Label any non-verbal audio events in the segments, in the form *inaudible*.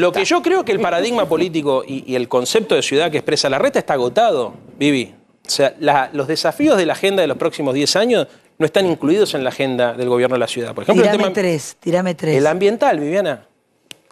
Lo que yo creo que el paradigma político y, el concepto de ciudad que expresa la reta está agotado, Vivi. O sea, los desafíos de la agenda de los próximos 10 años no están incluidos en la agenda del gobierno de la ciudad. Por ejemplo, el tema, tres, tirame tres. El ambiental, Viviana.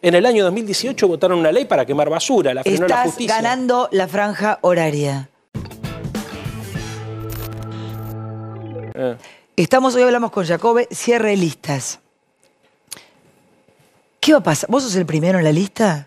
En el año 2018 votaron una ley para quemar basura, la frenó Estás la justicia. ganando la franja horaria. Ah. Estamos, hoy hablamos con Jacobe, cierre listas. ¿Qué va a pasar? ¿Vos sos el primero en la lista?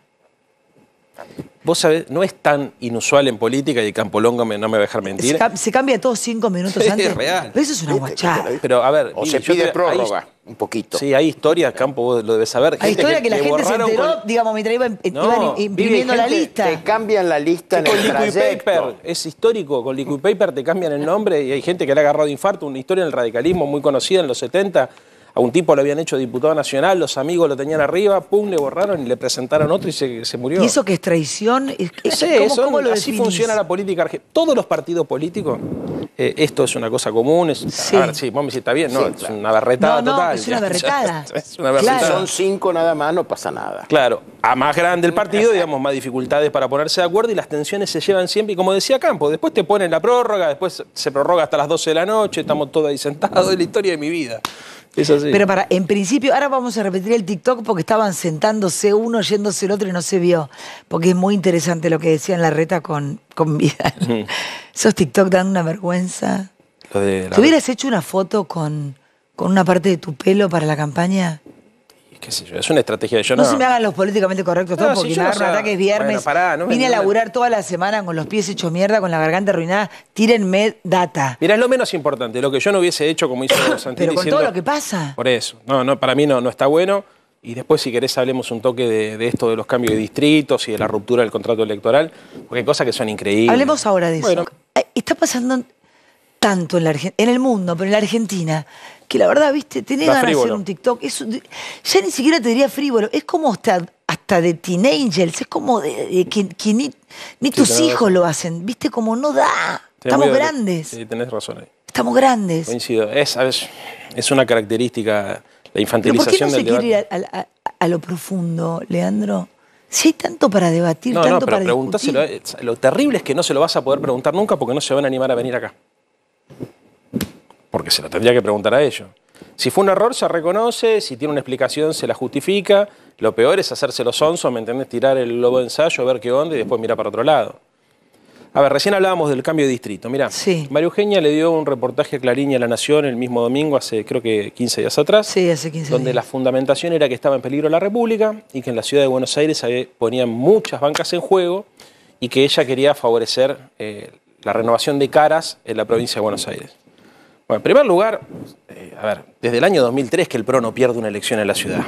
Vos sabés, no es tan inusual en política y Campolongo no me va a dejar mentir. Se, cambia todos cinco minutos antes. Es real. Pero eso es una guachada. Pero a ver. O se pide prórroga, un poquito. Sí, hay historia, Campo, vos lo debes saber. Hay historias historia que, la gente se enteró, digamos, mientras iba imprimiendo la lista. Te cambian la lista en con el trayecto. Paper, es histórico, con Liquid Paper te cambian el nombre y hay gente que le ha agarrado infarto, una historia del radicalismo muy conocida en los 70 a un tipo lo habían hecho diputado nacional, los amigos lo tenían arriba, pum, le borraron y le presentaron otro y se, murió. ¿Y eso que es traición? ¿Cómo, así funciona la política argentina. Todos los partidos políticos eh, esto es una cosa común, es, sí. sí, vos me está bien, no, es una berretada no, no, total. Es una berretada. *laughs* es son cinco nada más, no pasa nada. Claro, a más grande el partido, digamos, más dificultades para ponerse de acuerdo y las tensiones se llevan siempre. Y como decía Campo, después te ponen la prórroga, después se prorroga hasta las 12 de la noche, estamos todos ahí sentados, es la historia de mi vida. Pero para, en principio, ahora vamos a repetir el TikTok porque estaban sentándose uno, yéndose el otro y no se vio. Porque es muy interesante lo que decía en la reta con, con Vidal. Esos TikTok dan una vergüenza. ¿Te hubieras hecho una foto con, con una parte de tu pelo para la campaña? es una estrategia de yo no. No se me hagan los políticamente correctos todos, porque viernes. vine a laburar toda la semana con los pies hechos mierda, con la garganta arruinada. Tírenme data. mira es lo menos importante, lo que yo no hubiese hecho como hizo *coughs* Pero con todo lo que pasa. Por eso. No, no, para mí no, no está bueno. Y después, si querés, hablemos un toque de, esto de los cambios de distritos y de la ruptura del contrato electoral, porque hay cosas que son increíbles. Hablemos ahora de eso. Eh, está pasando tanto en el mundo, pero en la Argentina, que la verdad, viste, tenés ganas de hacer un TikTok. ya ni siquiera te diría frívolo, es como hasta, hasta de Teen Angels, es como de, que, ni, tus hijos lo hacen, viste, como no da. Estamos grandes. Sí, tenés razón ahí. Estamos grandes. Coincido. Es, una característica, la infantilización de ¿Por qué no ir a, lo profundo, Leandro? Si hay tanto para debatir, tanto para eh, Lo terrible es que no se lo vas a poder preguntar nunca porque no se van a animar a venir acá porque se la tendría que preguntar a ellos. Si fue un error, se reconoce, si tiene una explicación, se la justifica. Lo peor es hacerse los onzos, ¿me entendés? Tirar el lobo de ensayo, ver qué onda y después mirar para otro lado. A ver, recién hablábamos del cambio de distrito. Mirá, sí. María Eugenia le dio un reportaje a Clarín y a La Nación el mismo domingo, hace creo que 15 días atrás. Donde la fundamentación era que estaba en peligro la República y que en la ciudad de Buenos Aires ponían muchas bancas en juego y que ella quería favorecer eh, la renovación de caras en la provincia de Buenos Aires. Bueno, en primer lugar, eh, a ver, desde el año 2003 que el PRO no pierde una elección en la ciudad.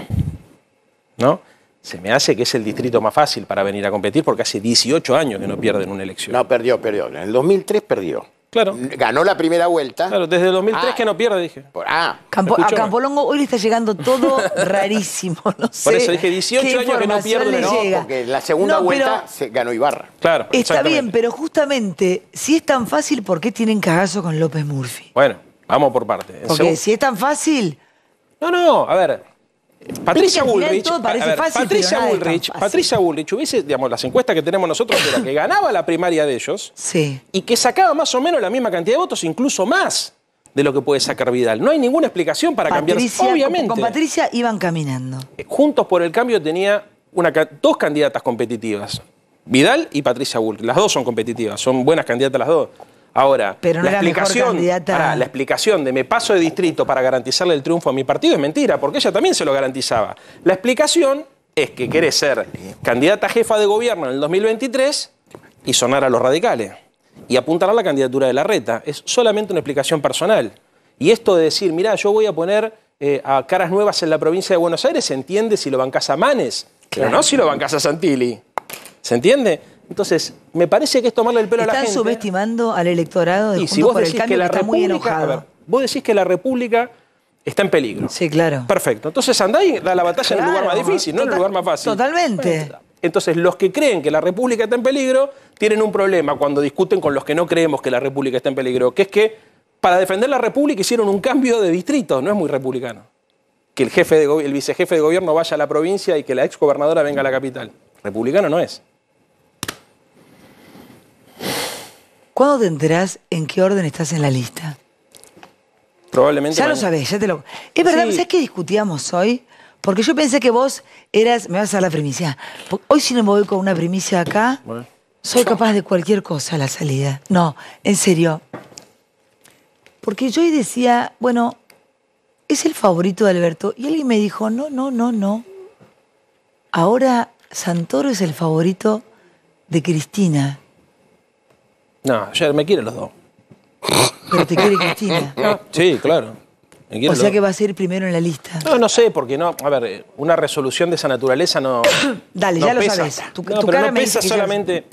¿No? Se me hace que es el distrito más fácil para venir a competir porque hace 18 años que no pierden una elección. No, perdió, perdió. En el 2003 perdió. Claro. Ganó la primera vuelta. Claro, desde el 2003 ah. que no pierde, dije. ah. a Campolongo hoy le está llegando todo *laughs* rarísimo, no sé. Por eso dije 18 años que no pierde. No, porque la segunda vuelta ganó Ibarra. Claro, Está bien, pero justamente, si es tan fácil, ¿por qué tienen cagazo con López Murphy? Bueno. Vamos por parte. Porque si es tan fácil. No, no, a ver. Patricia Bullrich, Patricia, Bullrich Patricia Bullrich hubiese, digamos, las encuestas que tenemos nosotros que ganaba la primaria de ellos sí. y que sacaba más o menos la misma cantidad de votos, incluso más de lo que puede sacar Vidal. No hay ninguna explicación para cambiar. Obviamente. Con Patricia iban caminando. Eh, Juntos por el cambio tenía una, dos candidatas competitivas. Vidal y Patricia Bullrich. Las dos son competitivas, son buenas candidatas las dos. Ahora, la, explicación, la explicación de me paso de distrito para garantizarle el triunfo a mi partido es mentira, porque ella también se lo garantizaba. La explicación es que quiere ser candidata jefa de gobierno en el 2023 y sonar a los radicales y apuntar a la candidatura de la reta. Es solamente una explicación personal. Y esto de decir, mirá, yo voy a poner eh, a caras nuevas en la provincia de Buenos Aires, se entiende si lo bancas a Manes, pero no si lo bancas a Santilli. ¿Se entiende? Entonces, me parece que es tomarle el pelo a la gente. Están subestimando al electorado de y que la está muy enojado. vos decís que la República está en peligro. Sí, claro. Perfecto. Entonces andá y da la batalla en el lugar más difícil, no en el lugar más fácil. Totalmente. Entonces, los que creen que la República está en peligro tienen un problema cuando discuten con los que no creemos que la República está en peligro, que es que para defender la República hicieron un cambio de distrito, no es muy republicano. Que el, jefe de, el vicejefe de gobierno vaya a la provincia y que la exgobernadora venga a la capital. Republicano no es. ¿Cuándo te enterás en qué orden estás en la lista? Probablemente. Ya lo sabés, ya te lo. Es verdad, ¿sabes qué discutíamos hoy? Porque yo pensé que vos eras. Me vas a dar la primicia. Hoy, si no me voy con una primicia acá, soy capaz de cualquier cosa a la salida. No, en serio. Porque yo hoy decía, bueno, es el favorito de Alberto. Y alguien me dijo, no, no, no, no. Ahora Santoro es el favorito de Cristina. No, ayer me quieren los dos. Pero te quiere Cristina. *laughs* Sí, claro. O sea que vas a ir primero en la lista. No, no sé, porque no. A ver, eh, una resolución de esa naturaleza no. *coughs* Dale, ya lo sabes. No, pero no pesa solamente.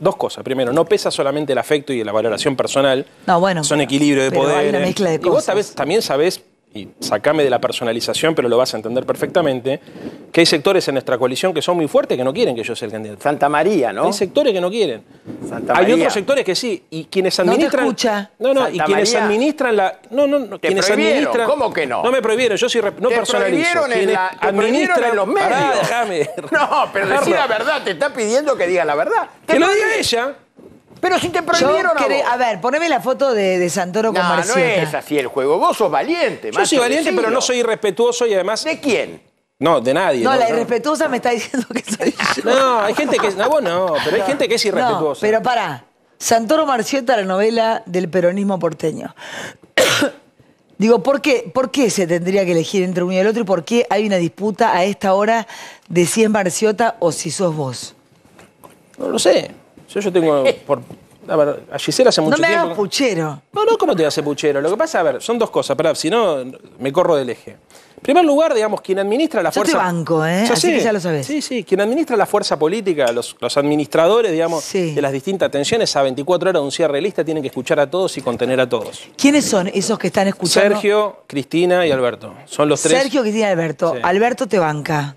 Dos cosas. Primero, no pesa solamente el afecto y la valoración personal. No, bueno, Son equilibrio de poder. una mezcla de Y vos también sabés y sacame de la personalización, pero lo vas a entender perfectamente, que hay sectores en nuestra coalición que son muy fuertes que no quieren que yo sea el candidato. Santa María, ¿no? Hay sectores que no quieren. Hay otros sectores que sí, y quienes administran... No, te escucha. no, no y quienes administran la... No, no, no. ¿Cómo que no? No me prohibieron, yo sí no personalizo. Prohibieron los medios. déjame. *laughs* No, pero decir la verdad, te está pidiendo que diga la verdad. Que lo diga ella. Pero sin te prohibieron a, a ver, poneme la foto de, Santoro con No, no es así el juego. Vos sos valiente, Yo soy valiente, pero no soy irrespetuoso y además... ¿De quién? No, de nadie. No, la irrespetuosa me está diciendo que soy *laughs* yo. No, hay gente que... No, vos no, pero hay gente que es irrespetuosa. pero pará. Santoro Marciota, la novela del peronismo porteño. *coughs* Digo, ¿por qué, ¿por qué se tendría que elegir entre uno y el otro y por qué hay una disputa a esta hora de si es Marciota o si sos vos? No lo sé. Yo, yo tengo. Por, a ver, a hace mucho tiempo. No me puchero. No, no, ¿cómo te hace puchero? Lo que pasa, a ver, son dos cosas, pero si no, me corro del eje. En primer lugar, digamos, quien administra la fuerza. Te banco, ¿eh? Así que ya lo sabes. Sí, sí, quien administra la fuerza política, los, administradores, digamos, de las distintas tensiones, a 24 horas de un cierre lista tienen que escuchar a todos y contener a todos. ¿Quiénes son esos que están escuchando? Sergio, Cristina y Alberto. Son los tres. Sergio, Cristina y Alberto. Alberto te banca.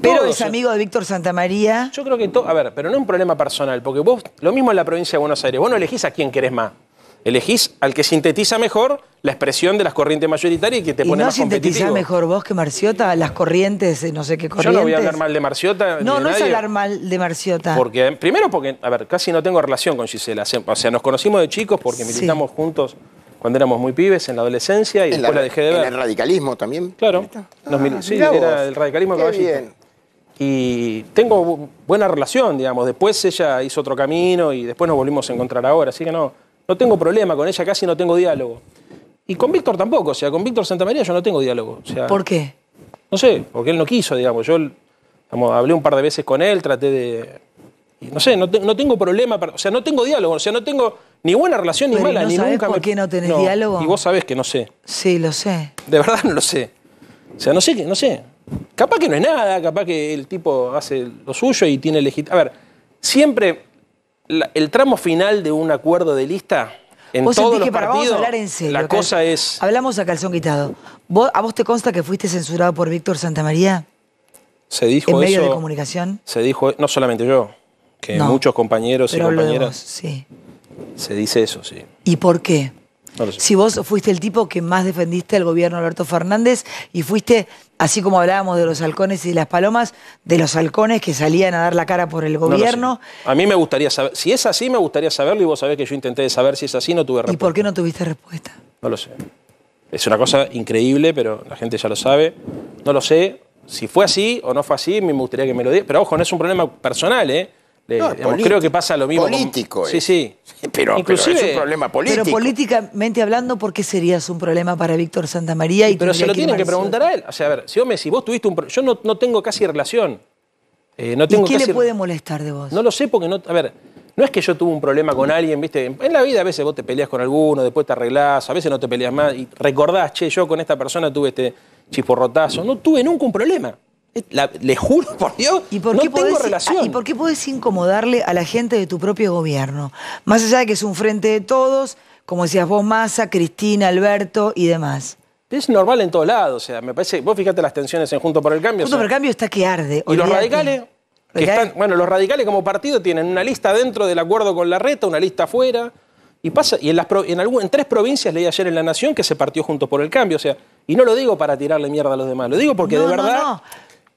Pero es amigo de Víctor Santamaría. Yo creo que todo. A ver, pero no es un problema personal, porque vos, lo mismo en la provincia de Buenos Aires, vos no elegís a quien querés más. Elegís al que sintetiza mejor la expresión de las corrientes mayoritarias y que te ¿Y pone no más ¿No mejor vos que Marciota? Las corrientes, no sé qué corrientes. Yo no voy a hablar mal de Marciota. No, no hablar mal de Marciota. Porque, primero porque, a ver, casi no tengo relación con Gisela. O sea, nos conocimos de chicos porque militamos juntos cuando éramos muy pibes, en la adolescencia, y en después la, dejé de ver. En el radicalismo también. Claro. Ah, sí, era el radicalismo caballito. Bien y tengo buena relación, digamos. Después ella hizo otro camino y después nos volvimos a encontrar ahora, así que no, no tengo problema con ella, casi no tengo diálogo. Y con Víctor tampoco, o sea, con Víctor Santamaría yo no tengo diálogo. sea, ¿Por qué? No sé, porque él no quiso, digamos. Yo hablé un par de veces con él, traté de... No sé, no, tengo problema, o sea, no tengo diálogo, o sea, no tengo ni buena relación ni mala, ni ¿Por qué no tenés diálogo? Y vos sabés que no sé. Sí, lo sé. De verdad no lo sé. O sea, no sé, no sé. Capaz que no es nada, capaz que el tipo hace lo suyo y tiene legitimidad. A ver, siempre el tramo final de un acuerdo de lista en ¿Vos todos los que partidos, vamos a hablar en serio, la cosa es... Hablamos a calzón quitado. ¿A vos te consta que fuiste censurado por Víctor Santamaría? Se dijo eso... ¿En medio de comunicación? Se dijo... No solamente yo, que muchos compañeros y compañeras... sí. Se dice eso, sí. ¿Y por qué? Si vos fuiste el tipo que más defendiste al gobierno Alberto Fernández y fuiste así como hablábamos de los halcones y de las palomas, de los halcones que salían a dar la cara por el gobierno. a mí me gustaría saber, si es así, me gustaría saberlo y vos sabés que yo intenté saber si es así, no tuve respuesta. ¿Y por qué no tuviste respuesta? No lo sé. Es una cosa increíble, pero la gente ya lo sabe. No lo sé. Si fue así o no fue así, me gustaría que me lo digas, Pero ojo, no es un problema personal, ¿eh? creo que pasa lo mismo. Político. Sí, sí. *laughs* Pero, Inclusive, es un problema político. Pero políticamente hablando, ¿por qué serías un problema para Víctor Santamaría? Y pero se lo tienen que preguntar a él. O sea, a ver, si vos me vos tuviste un... problema Yo no, tengo casi relación. Eh, no tengo ¿Y qué le puede molestar de vos? No lo sé porque no... A ver, no es que yo tuve un problema con alguien, ¿viste? En la vida a veces vos te peleas con alguno, después te arreglás, a veces no te peleas más y recordás, che, yo con esta persona tuve este chisporrotazo. No tuve nunca un problema le juro por Dios, ¿Y por qué tengo relación. Ah, ¿Y por qué puedes incomodarle a la gente de tu propio gobierno? Más allá de que es un frente de todos, como decías vos, Massa, Cristina, Alberto y demás. Es normal en todos lados, o sea, me parece, vos fíjate las tensiones en Junto por el Cambio. Junto por el Cambio está que arde. Y los radicales, bueno, los radicales como partido tienen una lista dentro del acuerdo con la reta, una lista afuera, y pasa, y en, tres provincias leí ayer en La Nación que se partió Juntos por el Cambio, o sea, y no lo digo para tirarle mierda a los demás, lo digo porque de verdad...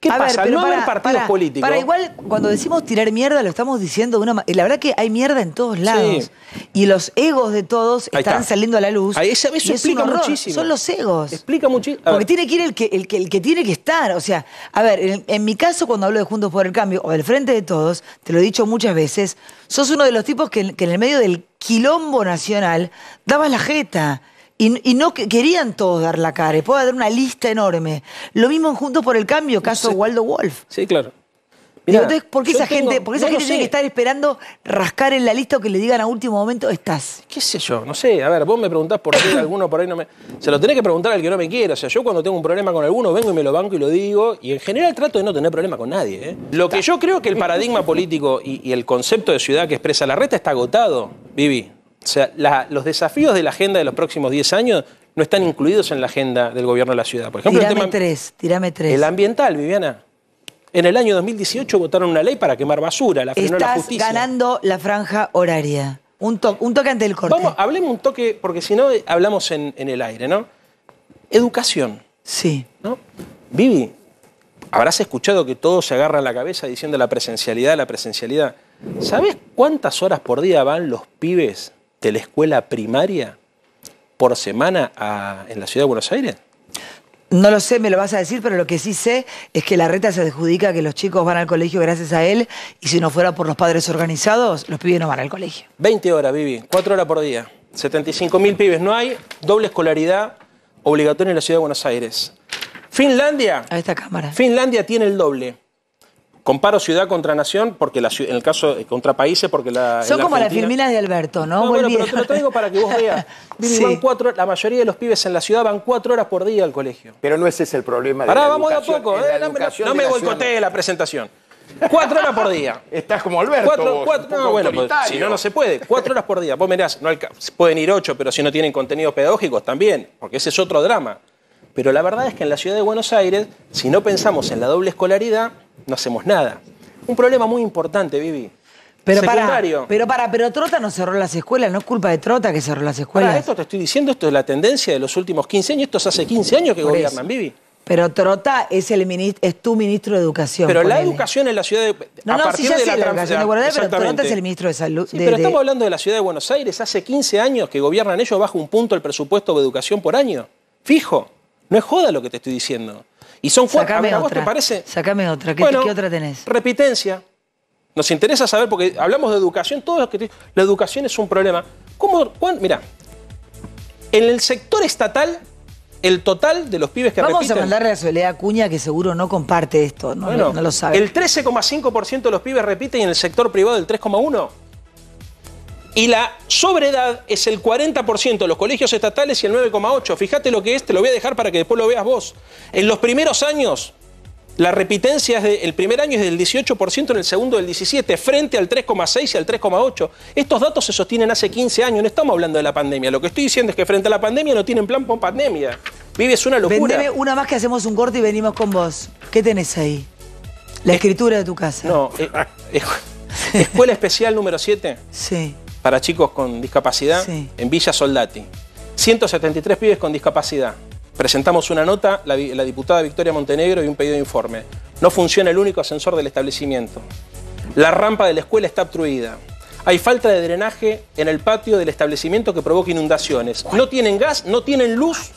¿Qué pasa? para, partidos para, Para igual, cuando decimos tirar mierda, lo estamos diciendo de una manera... La verdad que hay mierda en todos lados. Y los egos de todos están saliendo a la luz. Ahí, eso, explica muchísimo. Son los egos. Explica muchísimo. Porque tiene que ir el que, el que, el, que, tiene que estar. O sea, a ver, en, mi caso, cuando hablo de Juntos por el Cambio o del Frente de Todos, te lo he dicho muchas veces, sos uno de los tipos que, que en el medio del quilombo nacional dabas la jeta y, y, no querían todos dar la cara. Puedo dar una lista enorme. Lo mismo en Juntos por el Cambio, caso de Waldo Wolf. Sí, claro. ¿por qué esa gente, esa gente tiene que estar esperando rascar en la lista o que le digan a último momento, estás? ¿Qué sé yo? No sé. A ver, vos me preguntás por qué alguno por ahí no me. Se lo tenés que preguntar al que no me quiera. O sea, yo cuando tengo un problema con alguno vengo y me lo banco y lo digo. Y en general trato de no tener problema con nadie. ¿eh? Lo que yo creo que el paradigma político y, y el concepto de ciudad que expresa la reta está agotado, Vivi. O sea, los desafíos de la agenda de los próximos 10 años no están incluidos en la agenda del gobierno de la ciudad. Por ejemplo, el tema, tres, tirame tres. El ambiental, Viviana. En el año 2018 votaron una ley para quemar basura, la frenó Estás la ganando la franja horaria. Un, toque ante el corte. Vamos, hablemos un toque, porque si no hablamos en, el aire, ¿no? Educación. Sí. ¿no? Vivi, habrás escuchado que todos se agarran la cabeza diciendo la presencialidad, la presencialidad. ¿Sabes cuántas horas por día van los pibes de la escuela primaria por semana en la ciudad de Buenos Aires? No lo sé, me lo vas a decir, pero lo que sí sé es que la reta se adjudica que los chicos van al colegio gracias a él y si no fuera por los padres organizados, los pibes no van al colegio. 20 horas, Vivi, 4 horas por día. 75 mil pibes no hay, doble escolaridad obligatoria en la ciudad de Buenos Aires. Finlandia. A esta cámara. Finlandia tiene el doble. Comparo ciudad contra nación, porque en el caso eh, contra países, porque la. Son como las filminas de Alberto, ¿no? No, bueno, pero te lo traigo para que vos veas. *laughs* la mayoría de los pibes en la ciudad van cuatro horas por día al colegio. Pero no ese es el problema. De la vamos de a poco. Eh, no, me boicotee la presentación. Cuatro horas por día. *laughs* Estás como Alberto. no, bueno, pues, si no, no se puede. Cuatro horas por día. Vos mirás, pueden ir ocho, pero si no tienen contenidos pedagógicos también, porque ese es otro drama. Pero la verdad es que en la ciudad de Buenos Aires, si no pensamos en la doble escolaridad, no hacemos nada. Un problema muy importante, Vivi. Pero para, pero para, pero Trota no cerró las escuelas, no es culpa de Trota que cerró las escuelas. esto te estoy diciendo, esto es la tendencia de los últimos 15 años, esto es hace 15 años que gobiernan, Vivi. Pero Trota es el es tu ministro de educación. Pero la educación en la ciudad de No, a no, sí, la, educación de pero Trota es el ministro de salud. pero estamos hablando de la ciudad de Buenos Aires, hace 15 años que gobiernan ellos bajo un punto el presupuesto de educación por año. Fijo. No es joda lo que te estoy diciendo. Y son fuertes. te parece? Sacame otra. ¿Qué, bueno, otra tenés? Repitencia. Nos interesa saber, porque hablamos de educación, todo lo que la educación es un problema. ¿Cómo? Cuán... Mirá, en el sector estatal, el total de los pibes que repiten... Vamos a mandarle a Soledad Cuña, que seguro no comparte esto, no lo sabe. El 13,5% de los pibes repiten y en el sector privado el 3,1%. Y la sobredad es el 40% de los colegios estatales y el 9,8%. Fíjate lo que es, te lo voy a dejar para que después lo veas vos. En los primeros años, la repitencia es primer año es del 18%, en el segundo del 17%, frente al 3,6% y al 3,8%. Estos datos se sostienen hace 15 años, no estamos hablando de la pandemia. Lo que estoy diciendo es que frente a la pandemia no tienen plan por pandemia. Vives una locura. Vendeme una más que hacemos un corte y venimos con vos. ¿Qué tenés ahí? La escritura de tu casa. No, eh, eh, *laughs* escuela especial número 7. Sí para chicos con discapacidad en Villa Soldati. 173 pibes con discapacidad. Presentamos una nota, la, diputada Victoria Montenegro y un pedido de informe. No funciona el único ascensor del establecimiento. La rampa de la escuela está obstruida. Hay falta de drenaje en el patio del establecimiento que provoca inundaciones. No tienen gas, no tienen luz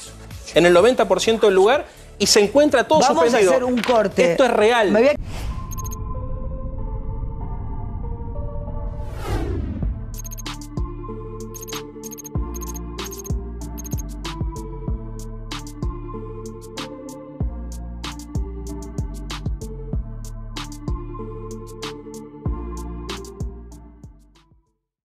en el 90% del lugar y se encuentra todo Vamos a hacer un corte. Esto es real.